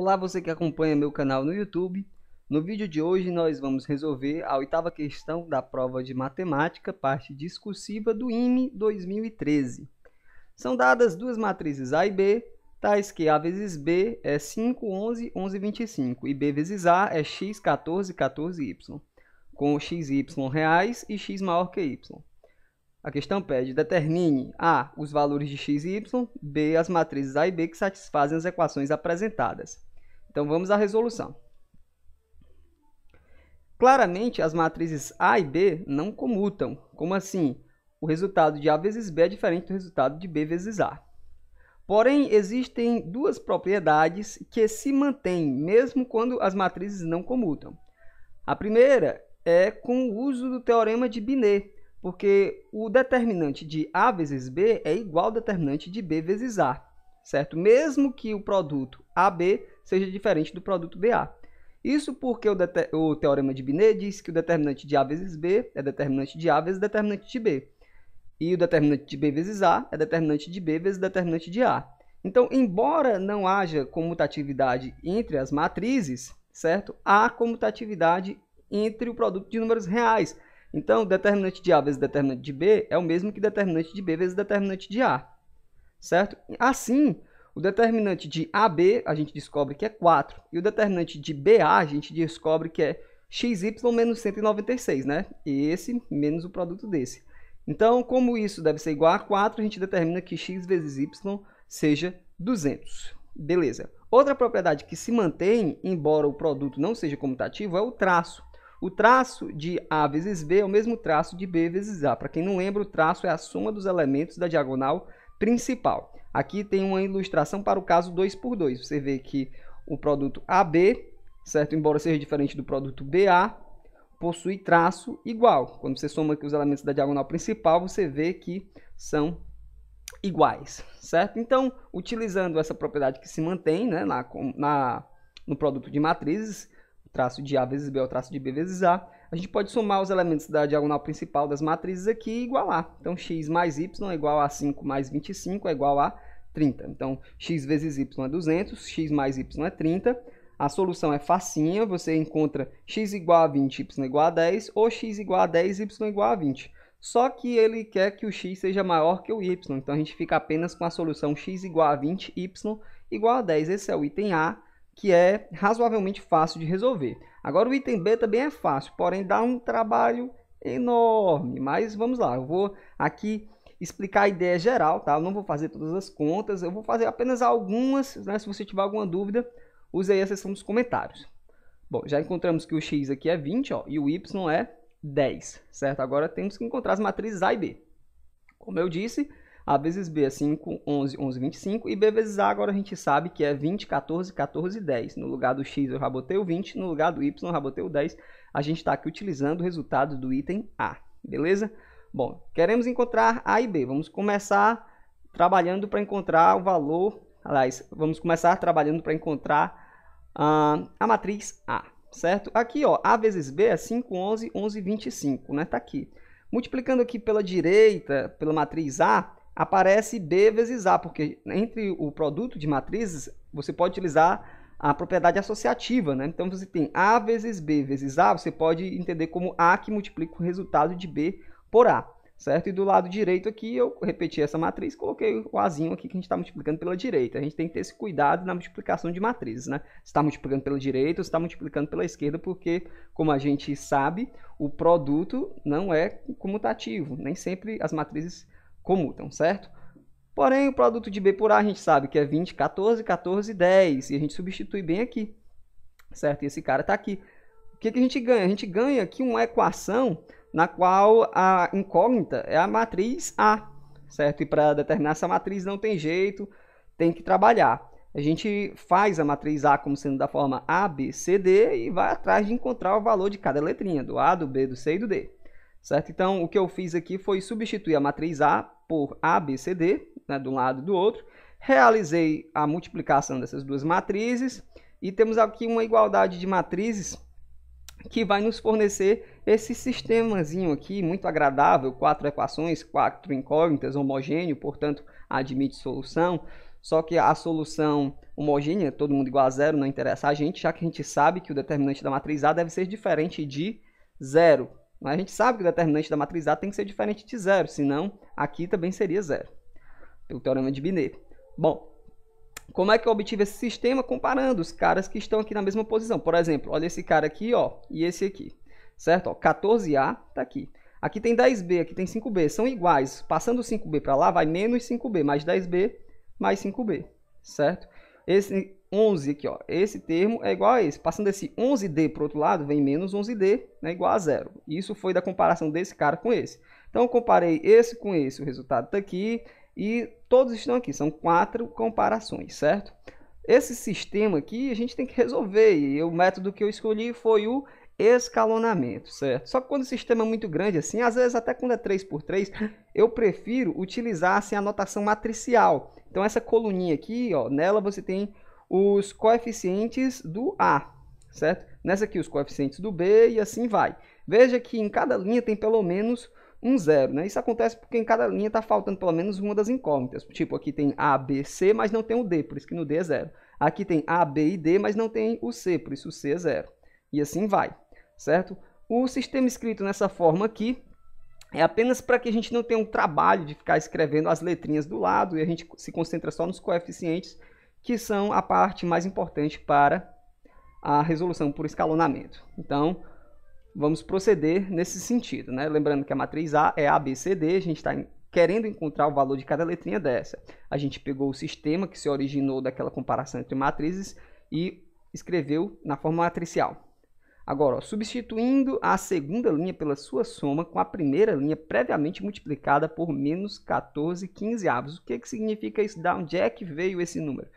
Olá você que acompanha meu canal no YouTube. No vídeo de hoje nós vamos resolver a oitava questão da prova de matemática, parte discursiva do IME 2013. São dadas duas matrizes A e B, tais que A vezes B é 5, 11, 11, 25 e B vezes A é x, 14, 14, y, com x, y reais e x maior que y. A questão pede, determine A, os valores de x e y, B, as matrizes A e B que satisfazem as equações apresentadas. Então vamos à resolução. Claramente, as matrizes A e B não comutam. Como assim? O resultado de A vezes B é diferente do resultado de B vezes A. Porém, existem duas propriedades que se mantêm, mesmo quando as matrizes não comutam. A primeira é com o uso do teorema de Binet, porque o determinante de A vezes B é igual ao determinante de B vezes A, certo? Mesmo que o produto AB seja diferente do produto BA. Isso porque o, o, teorema de Binet diz que o determinante de A vezes B é determinante de A vezes determinante de B. E o determinante de B vezes A é determinante de B vezes determinante de A. Então, embora não haja comutatividade entre as matrizes, certo? Há comutatividade entre o produto de números reais. Então, determinante de A vezes determinante de B é o mesmo que determinante de B vezes determinante de A. Certo? Assim, o determinante de AB a gente descobre que é 4. E o determinante de BA a gente descobre que é xy menos 196, né? Esse menos o produto desse. Então, como isso deve ser igual a 4, a gente determina que x vezes y seja 200. Beleza. Outra propriedade que se mantém, embora o produto não seja comutativo, é o traço. O traço de A vezes B é o mesmo traço de B vezes A. Para quem não lembra, o traço é a soma dos elementos da diagonal principal. Aqui tem uma ilustração para o caso 2x2. Você vê que o produto AB, certo? Embora seja diferente do produto BA, possui traço igual. Quando você soma aqui os elementos da diagonal principal, você vê que são iguais, certo? Então, utilizando essa propriedade que se mantém né, na, na, no produto de matrizes, traço de A vezes B ao traço de B vezes A, a gente pode somar os elementos da diagonal principal das matrizes aqui e igualar. Então, x mais y é igual a 5 mais 25 é igual a 30. Então, x vezes y é 200, x mais y é 30. A solução é facinha, você encontra x igual a 20, y igual a 10, ou x igual a 10, y igual a 20. Só que ele quer que o x seja maior que o y, então a gente fica apenas com a solução x igual a 20, y igual a 10. Esse é o item A que é razoavelmente fácil de resolver. Agora o item B também é fácil, porém dá um trabalho enorme, mas vamos lá, eu vou aqui explicar a ideia geral, tá? Eu não vou fazer todas as contas, eu vou fazer apenas algumas, né? Se você tiver alguma dúvida, use aí a seção dos comentários. Bom, já encontramos que o x aqui é 20, ó, e o y é 10, certo? Agora temos que encontrar as matrizes A e B. Como eu disse, a vezes B é 5, 11, 11, 25. E B vezes A agora a gente sabe que é 20, 14, 14, 10. No lugar do X eu rabotei o 20, no lugar do Y eu rabotei o 10. A gente está aqui utilizando o resultado do item A, beleza? Bom, queremos encontrar A e B. Vamos começar trabalhando para encontrar o valor... Aliás, vamos começar trabalhando para encontrar uh, a matriz A, certo? Aqui, ó, A vezes B é 5, 11, 11, 25, né? Tá aqui. Multiplicando aqui pela direita, pela matriz A, aparece B vezes A, porque entre o produto de matrizes você pode utilizar a propriedade associativa, né? Então você tem A vezes B vezes A, você pode entender como A que multiplica o resultado de B por A, certo? E do lado direito aqui eu repeti essa matriz, coloquei o Azinho aqui que a gente está multiplicando pela direita. A gente tem que ter esse cuidado na multiplicação de matrizes, né? está multiplicando pela direita ou está multiplicando pela esquerda, porque, como a gente sabe, o produto não é comutativo. Nem sempre as matrizes comutam, certo? Porém, o produto de B por A a gente sabe que é 20, 14, 14, 10. E a gente substitui bem aqui, certo? E esse cara está aqui. O que, que a gente ganha? A gente ganha aqui uma equação na qual a incógnita é a matriz A, certo? E para determinar essa matriz não tem jeito, tem que trabalhar. A gente faz a matriz A como sendo da forma A, B, C, D e vai atrás de encontrar o valor de cada letrinha, do A, do B, do C e do D. Certo? Então, o que eu fiz aqui foi substituir a matriz A por ABCD, né, de um lado e do outro. Realizei a multiplicação dessas duas matrizes e temos aqui uma igualdade de matrizes que vai nos fornecer esse sistemazinho aqui, muito agradável, quatro equações, quatro incógnitas, homogêneo, portanto, admite solução. Só que a solução homogênea, todo mundo igual a zero, não interessa a gente, já que a gente sabe que o determinante da matriz A deve ser diferente de zero. Mas a gente sabe que o determinante da matriz A tem que ser diferente de zero, senão aqui também seria zero, pelo teorema de Binet. Bom, como é que eu obtive esse sistema? Comparando os caras que estão aqui na mesma posição. Por exemplo, olha esse cara aqui ó, e esse aqui, certo? Ó, 14A está aqui. Aqui tem 10B, aqui tem 5B, são iguais. Passando 5B para lá, vai menos 5B, mais 10B, mais 5B, certo? Esse, 11 aqui, ó. Esse termo é igual a esse. Passando esse 11D para o outro lado, vem menos 11D, né, igual a zero. Isso foi da comparação desse cara com esse. Então, comparei esse com esse, o resultado está aqui. E todos estão aqui, são quatro comparações, certo? Esse sistema aqui a gente tem que resolver. E o método que eu escolhi foi o escalonamento, certo? Só que quando o sistema é muito grande assim, às vezes até quando é 3 por 3, eu prefiro utilizar assim, a notação matricial. Então essa coluninha aqui, ó, nela você tem os coeficientes do A, certo? Nessa aqui, os coeficientes do B e assim vai. Veja que em cada linha tem pelo menos um zero, né? Isso acontece porque em cada linha está faltando pelo menos uma das incógnitas. Tipo, aqui tem A, B, C, mas não tem o D, por isso que no D é zero. Aqui tem A, B e D, mas não tem o C, por isso o C é zero. E assim vai, certo? O sistema escrito nessa forma aqui é apenas para que a gente não tenha um trabalho de ficar escrevendo as letrinhas do lado e a gente se concentra só nos coeficientes que são a parte mais importante para a resolução por escalonamento. Então, vamos proceder nesse sentido, né? Lembrando que a matriz A é ABCD, a gente está querendo encontrar o valor de cada letrinha dessa. A gente pegou o sistema que se originou daquela comparação entre matrizes e escreveu na forma matricial. Agora, ó, substituindo a segunda linha pela sua soma com a primeira linha previamente multiplicada por menos 14 quinzeavos. O que, que significa isso? De onde é que veio esse número?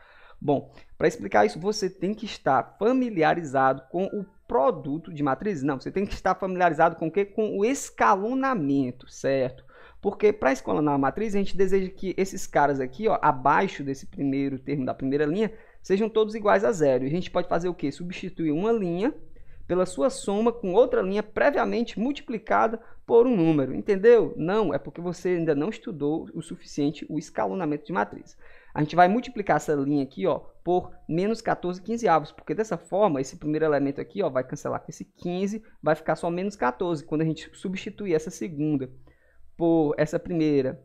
Bom, para explicar isso, você tem que estar familiarizado com o produto de matriz? Não, você tem que estar familiarizado com o quê? Com o escalonamento, certo? Porque para escalonar a matriz, a gente deseja que esses caras aqui, ó, abaixo desse primeiro termo da primeira linha, sejam todos iguais a zero. E a gente pode fazer o quê? Substituir uma linha pela sua soma com outra linha previamente multiplicada por um número, entendeu? Não, é porque você ainda não estudou o suficiente o escalonamento de matriz. A gente vai multiplicar essa linha aqui, ó, por menos 14 quinzeavos, porque dessa forma, esse primeiro elemento aqui, ó, vai cancelar com esse 15, vai ficar só menos 14. Quando a gente substituir essa segunda por essa primeira,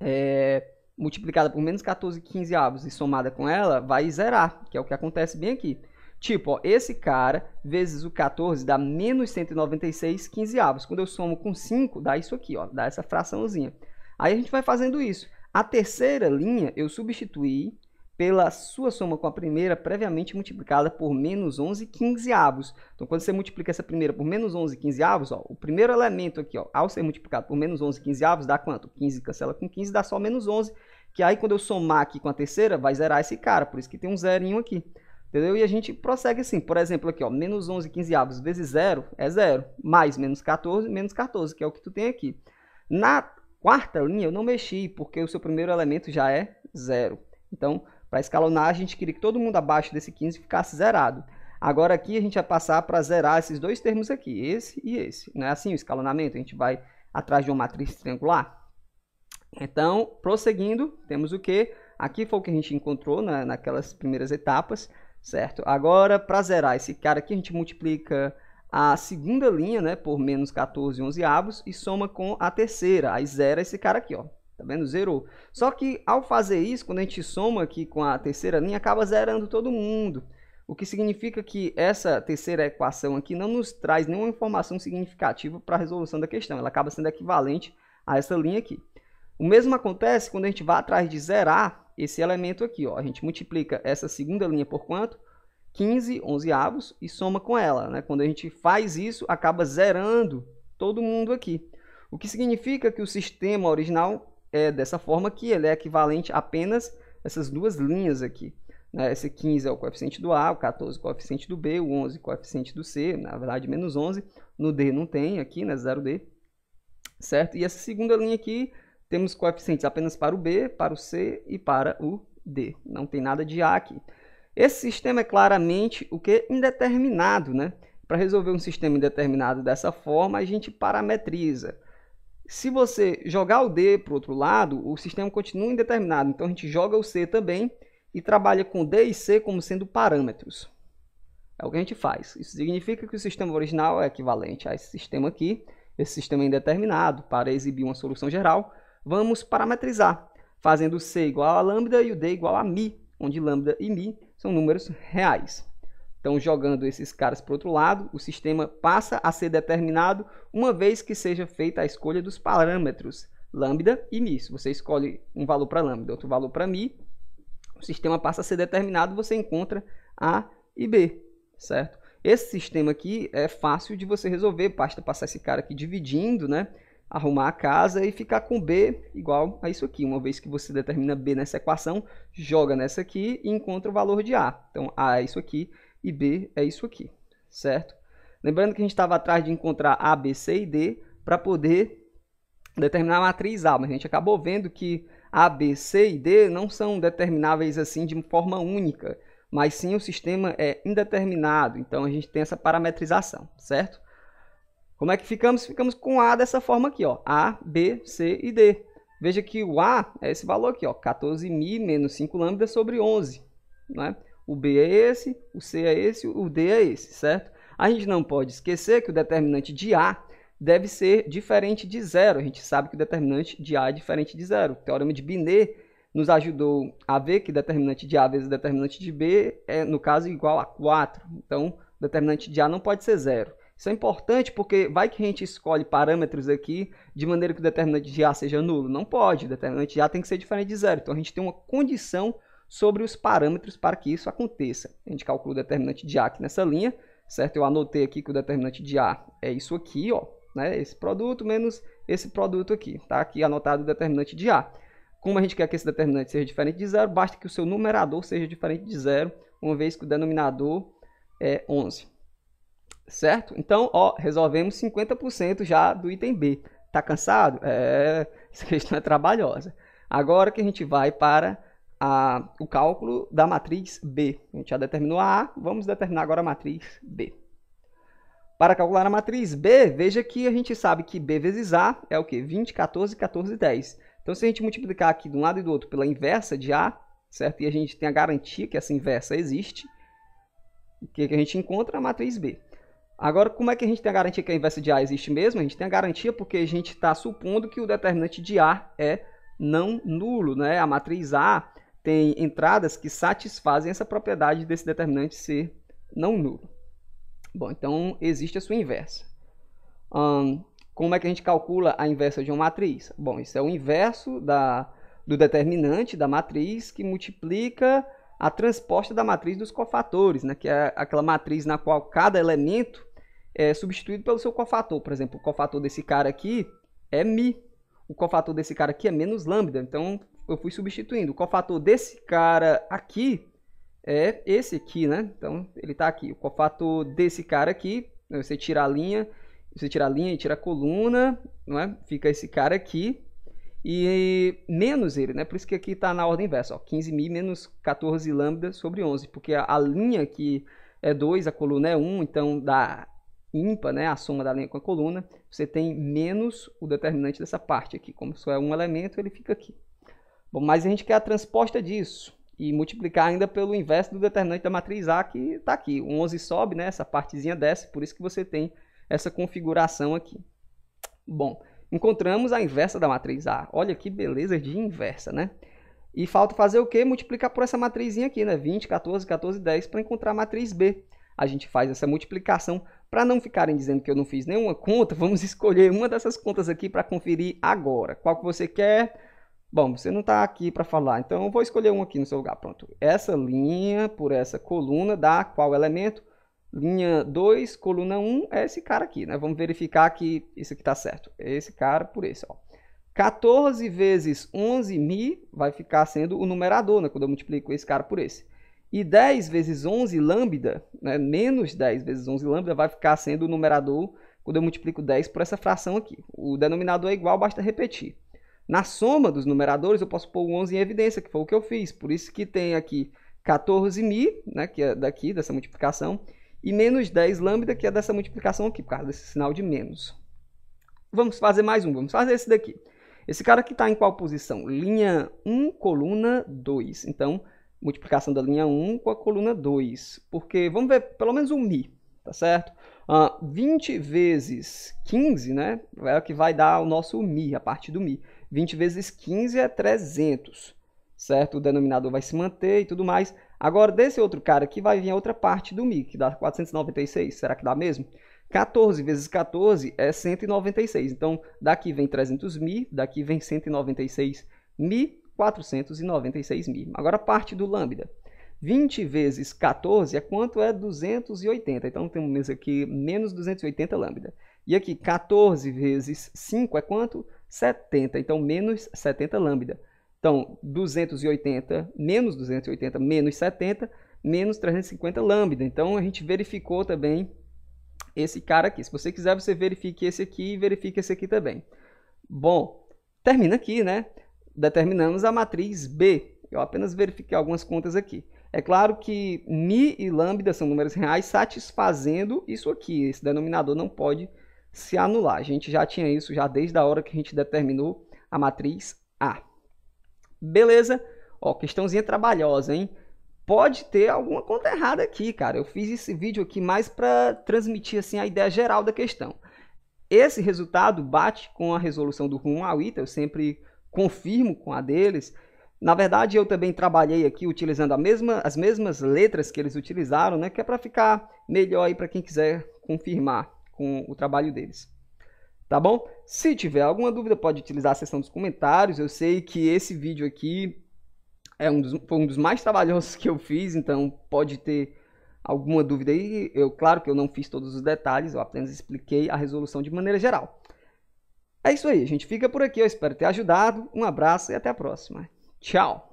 é, multiplicada por menos 14 quinzeavos e somada com ela, vai zerar, que é o que acontece bem aqui. Tipo, ó, esse cara vezes o 14 dá menos 196 quinzeavos. Quando eu somo com 5, dá isso aqui, ó, dá essa fraçãozinha. Aí a gente vai fazendo isso. A terceira linha eu substituí pela sua soma com a primeira previamente multiplicada por menos 11 quinzeavos. Então, quando você multiplica essa primeira por menos 11 quinzeavos, ó, o primeiro elemento aqui, ó, ao ser multiplicado por menos 11 quinzeavos, dá quanto? 15 cancela com 15, dá só menos 11. Que aí, quando eu somar aqui com a terceira, vai zerar esse cara. Por isso que tem um zerinho aqui. Entendeu? E a gente prossegue assim. Por exemplo, aqui, ó, menos 11 quinzeavos vezes zero é zero. Mais menos 14, menos 14, que é o que tu tem aqui. Na quarta linha eu não mexi, porque o seu primeiro elemento já é zero. Então, para escalonar, a gente queria que todo mundo abaixo desse 15 ficasse zerado. Agora aqui a gente vai passar para zerar esses dois termos aqui, esse e esse. Não é assim o escalonamento? A gente vai atrás de uma matriz triangular. Então, prosseguindo, temos o que? Aqui foi o que a gente encontrou na, né, naquelas primeiras etapas, certo? Agora, para zerar esse cara aqui, a gente multiplica a segunda linha, né, por menos 14 onzeavos e soma com a terceira, aí zera esse cara aqui, ó. Tá vendo? Zerou. Só que ao fazer isso, quando a gente soma aqui com a terceira linha, acaba zerando todo mundo. O que significa que essa terceira equação aqui não nos traz nenhuma informação significativa para a resolução da questão. Ela acaba sendo equivalente a essa linha aqui. O mesmo acontece quando a gente vai atrás de zerar esse elemento aqui. Ó. A gente multiplica essa segunda linha por quanto? 15 avos e soma com ela. Né? Quando a gente faz isso, acaba zerando todo mundo aqui. O que significa que o sistema original é dessa forma que ele é equivalente a apenas essas duas linhas aqui. Né? Esse 15 é o coeficiente do A, o 14 é o coeficiente do B, o 11 é o coeficiente do C, na verdade menos 11. No D não tem aqui, né? 0D. Certo? E essa segunda linha aqui, temos coeficientes apenas para o B, para o C e para o D. Não tem nada de A aqui. Esse sistema é claramente o que? Indeterminado, né? Para resolver um sistema indeterminado dessa forma, a gente parametriza. Se você jogar o D para o outro lado, o sistema continua indeterminado. Então, a gente joga o C também e trabalha com D e C como sendo parâmetros. É o que a gente faz. Isso significa que o sistema original é equivalente a esse sistema aqui, esse sistema é indeterminado. Para exibir uma solução geral, vamos parametrizar, fazendo o C igual a lambda e o D igual a mi, onde lambda e mi são números reais. Então, jogando esses caras para outro lado, o sistema passa a ser determinado uma vez que seja feita a escolha dos parâmetros lambda e mi. Se você escolhe um valor para lambda, outro valor para mi, o sistema passa a ser determinado, você encontra A e B, certo? Esse sistema aqui é fácil de você resolver, basta passar esse cara aqui dividindo, né? arrumar a casa e ficar com B igual a isso aqui. Uma vez que você determina B nessa equação, joga nessa aqui e encontra o valor de A. Então, A é isso aqui e B é isso aqui, certo? Lembrando que a gente estava atrás de encontrar A, B, C e D para poder determinar a matriz A, mas a gente acabou vendo que A, B, C e D não são determináveis assim de forma única, mas sim o sistema é indeterminado, então a gente tem essa parametrização, certo? Como é que ficamos? Ficamos com A dessa forma aqui, ó. A, B, C e D. Veja que o A é esse valor aqui, ó. 14.000 menos 5 lambda sobre 11, é? O B é esse, o C é esse, o D é esse, certo? A gente não pode esquecer que o determinante de A deve ser diferente de zero. A gente sabe que o determinante de A é diferente de zero. O teorema de Binet nos ajudou a ver que determinante de A vezes determinante de B é, no caso, igual a 4. Então, o determinante de A não pode ser zero. Isso é importante porque vai que a gente escolhe parâmetros aqui de maneira que o determinante de A seja nulo. Não pode, o determinante de A tem que ser diferente de zero. Então a gente tem uma condição sobre os parâmetros para que isso aconteça. A gente calcula o determinante de A aqui nessa linha, certo? Eu anotei aqui que o determinante de A é isso aqui, ó, né? Esse produto menos esse produto aqui, tá? Aqui anotado o determinante de A. Como a gente quer que esse determinante seja diferente de zero, basta que o seu numerador seja diferente de zero, uma vez que o denominador é 11. Certo? Então, ó, resolvemos 50% já do item B. Tá cansado? É, essa questão é trabalhosa. Agora que a gente vai para a, o cálculo da matriz B. A gente já determinou a A, vamos determinar agora a matriz B. Para calcular a matriz B, veja que a gente sabe que B vezes A é o quê? 20, 14, 14, 10. Então, se a gente multiplicar aqui de um lado e do outro pela inversa de A, certo? E a gente tem a garantia que essa inversa existe, o que a gente encontra? A matriz B. Agora, como é que a gente tem a garantia que a inversa de A existe mesmo? A gente tem a garantia porque a gente está supondo que o determinante de A é não nulo. Né? A matriz A tem entradas que satisfazem essa propriedade desse determinante ser não nulo. Bom, então existe a sua inversa. como é que a gente calcula a inversa de uma matriz? Bom, isso é o inverso da, do determinante da matriz que multiplica a transposta da matriz dos cofatores, né? que é aquela matriz na qual cada elemento é substituído pelo seu cofator. Por exemplo, o cofator desse cara aqui é Mi. O cofator desse cara aqui é menos lambda. Então, eu fui substituindo. O cofator desse cara aqui é esse aqui, né? Então, ele está aqui. O cofator desse cara aqui, né, você tira a linha, você tira a linha e tira a coluna, não é? Fica esse cara aqui e menos ele, né? Por isso que aqui está na ordem inversa, ó, 15 mi menos 14 lambda sobre 11, porque a, a linha que é 2, a coluna é 1, então dá ímpar, né, a soma da linha com a coluna, você tem menos o determinante dessa parte aqui. Como só é um elemento, ele fica aqui. Bom, mas a gente quer a transposta disso e multiplicar ainda pelo inverso do determinante da matriz A que está aqui. O 11 sobe, né, essa partezinha desce, por isso que você tem essa configuração aqui. Bom, encontramos a inversa da matriz A. Olha que beleza de inversa, né? E falta fazer o quê? Multiplicar por essa matrizinha aqui, né? 20, 14, 14, 10, para encontrar a matriz B. A gente faz essa multiplicação para não ficarem dizendo que eu não fiz nenhuma conta, vamos escolher uma dessas contas aqui para conferir agora. Qual que você quer? Bom, você não está aqui para falar, então eu vou escolher um aqui no seu lugar. Pronto. Essa linha por essa coluna dá qual elemento? Linha 2, coluna 1 um, é esse cara aqui, né? Vamos verificar que isso aqui está certo. É esse cara por esse, ó. 14 vezes 11 mi vai ficar sendo o numerador, né? Quando eu multiplico esse cara por esse. E 10 vezes 11 lambda, né, menos 10 vezes 11 lambda, vai ficar sendo o numerador quando eu multiplico 10 por essa fração aqui. O denominador é igual, basta repetir. Na soma dos numeradores, eu posso pôr o 11 em evidência, que foi o que eu fiz. Por isso que tem aqui 14.000, né, que é daqui, dessa multiplicação, e menos 10 lambda, que é dessa multiplicação aqui, por causa desse sinal de menos. Vamos fazer mais um, vamos fazer esse daqui. Esse cara aqui está em qual posição? Linha 1, coluna 2. Então, multiplicação da linha 1 com a coluna 2, porque vamos ver pelo menos um Mi, tá certo? Uh, ah, 20 vezes 15, né, é o que vai dar o nosso Mi, a parte do Mi. 20 vezes 15 é 300, certo? O denominador vai se manter e tudo mais. Agora, desse outro cara aqui vai vir a outra parte do Mi, que dá 496, será que dá mesmo? 14 vezes 14 é 196, então daqui vem 300 Mi, daqui vem 196 Mi, 496 mil. Agora parte do lambda. 20 vezes 14 é quanto é 280. Então temos aqui menos 280 lambda. E aqui 14 vezes 5 é quanto? 70. Então menos 70 lambda. Então 280 menos 280 menos 70 menos 350 lambda. Então a gente verificou também esse cara aqui. Se você quiser, você verifique esse aqui e verifique esse aqui também. Bom, termina aqui, né? determinamos a matriz B. Eu apenas verifiquei algumas contas aqui. É claro que mi e lambda são números reais satisfazendo isso aqui. Esse denominador não pode se anular. A gente já tinha isso já desde a hora que a gente determinou a matriz A. Beleza? Ó, questãozinha trabalhosa, hein? Pode ter alguma conta errada aqui, cara. Eu fiz esse vídeo aqui mais para transmitir assim a ideia geral da questão. Esse resultado bate com a resolução do rumo ao ITA. Eu sempre confirmo com a deles. Na verdade, eu também trabalhei aqui utilizando mesma, as mesmas letras que eles utilizaram, né, que é para ficar melhor aí para quem quiser confirmar com o trabalho deles. Tá bom? Se tiver alguma dúvida, pode utilizar a seção dos comentários. Eu sei que esse vídeo aqui é um dos, foi um dos mais trabalhosos que eu fiz, então pode ter alguma dúvida aí. Eu, claro que eu não fiz todos os detalhes, eu apenas expliquei a resolução de maneira geral. É isso aí, gente. Fica por aqui. Eu espero ter ajudado. Um abraço e até a próxima. Tchau!